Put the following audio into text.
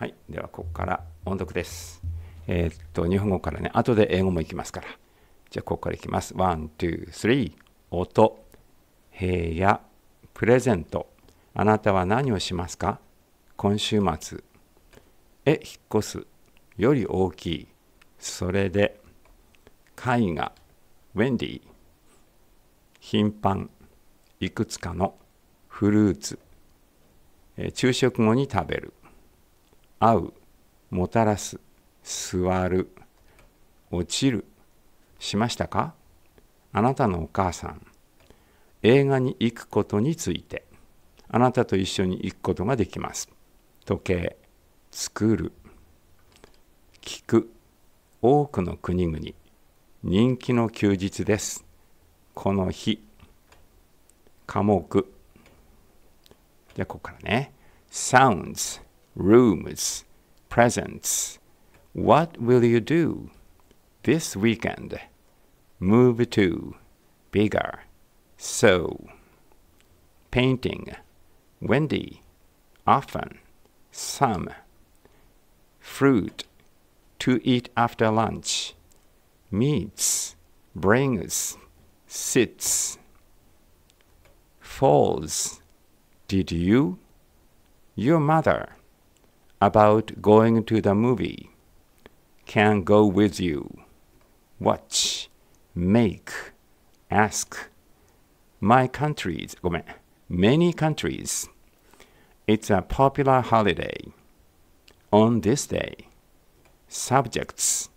はい、ではここから音読です。えー、っと、日本語からね、後で英語もいきますから。じゃあ、ここからいきます。ワン、ツー、スリー。音、平や、プレゼント。あなたは何をしますか今週末。え、引っ越す。より大きい。それで、絵画、ウェンディ。頻繁、いくつかの、フルーツ。えー、昼食後に食べる。会うもたらす座る落ちるしましたかあなたのお母さん映画に行くことについてあなたと一緒に行くことができます時計作る聞く多くの国々人気の休日ですこの日科目じゃあここからね Sounds rooms, presents. What will you do this weekend? Move to bigger. So, painting, windy, often, some, fruit, to eat after lunch, meets, brings, sits, falls. Did you? Your mother about going to the movie. Can go with you. Watch, make, ask. My countries, oh, many countries. It's a popular holiday. On this day, subjects